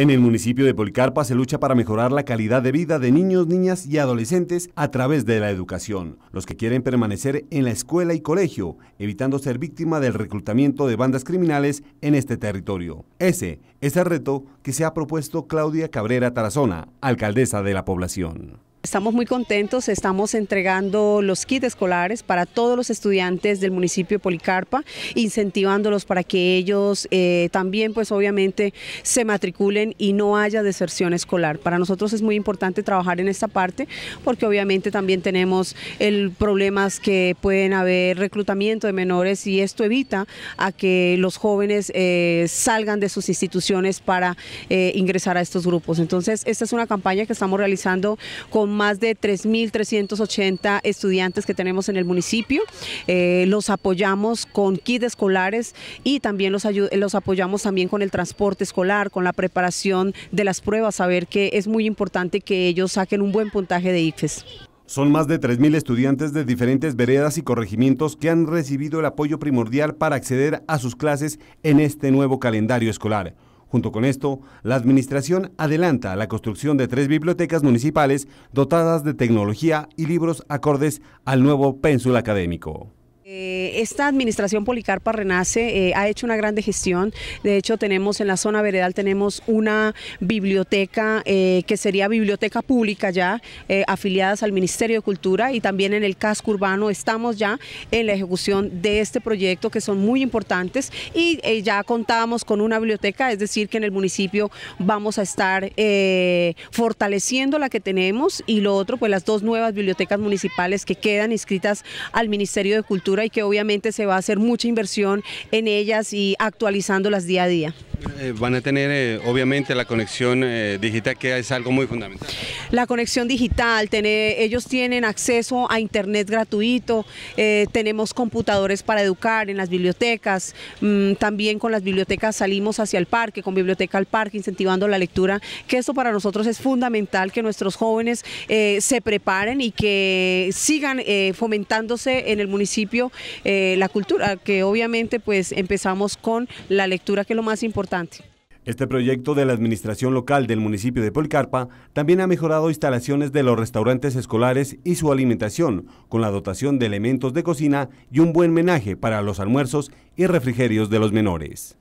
En el municipio de Policarpa se lucha para mejorar la calidad de vida de niños, niñas y adolescentes a través de la educación, los que quieren permanecer en la escuela y colegio, evitando ser víctima del reclutamiento de bandas criminales en este territorio. Ese es el reto que se ha propuesto Claudia Cabrera Tarazona, alcaldesa de la población. Estamos muy contentos, estamos entregando los kits escolares para todos los estudiantes del municipio de Policarpa, incentivándolos para que ellos eh, también, pues obviamente, se matriculen y no haya deserción escolar. Para nosotros es muy importante trabajar en esta parte, porque obviamente también tenemos el problemas que pueden haber reclutamiento de menores y esto evita a que los jóvenes eh, salgan de sus instituciones para eh, ingresar a estos grupos. Entonces, esta es una campaña que estamos realizando con más de 3.380 estudiantes que tenemos en el municipio. Eh, los apoyamos con kits escolares y también los, apoyamos también con el transporte escolar, con la preparación de las pruebas, saber que es muy importante que ellos saquen un buen puntaje de IFES. Son más de 3.000 estudiantes de diferentes veredas y corregimientos que han recibido el apoyo primordial para acceder a sus clases en este nuevo calendario escolar. Junto con esto, la Administración adelanta la construcción de tres bibliotecas municipales dotadas de tecnología y libros acordes al nuevo pénsul académico. Eh, esta administración Policarpa Renace eh, ha hecho una grande gestión. De hecho, tenemos en la zona veredal tenemos una biblioteca eh, que sería biblioteca pública ya, afiliadas al Ministerio de Cultura y también en el casco urbano estamos ya en la ejecución de este proyecto que son muy importantes y ya contábamos con una biblioteca, es decir, que en el municipio vamos a estar fortaleciendo la que tenemos y lo otro, pues las dos nuevas bibliotecas municipales que quedan inscritas al Ministerio de Cultura y que obviamente se va a hacer mucha inversión en ellas y actualizándolas día a día. Eh, van a tener eh, obviamente la conexión eh, digital que es algo muy fundamental. La conexión digital, ellos tienen acceso a internet gratuito, tenemos computadores para educar en las bibliotecas, mm, también con las bibliotecas salimos hacia el parque, con biblioteca al parque, incentivando la lectura, que eso para nosotros es fundamental, que nuestros jóvenes se preparen y que sigan fomentándose en el municipio la cultura, que obviamente pues empezamos con la lectura que es lo más importante este proyecto de la Administración Local del municipio de Policarpa también ha mejorado instalaciones de los restaurantes escolares y su alimentación, con la dotación de elementos de cocina y un buen menaje para los almuerzos y refrigerios de los menores.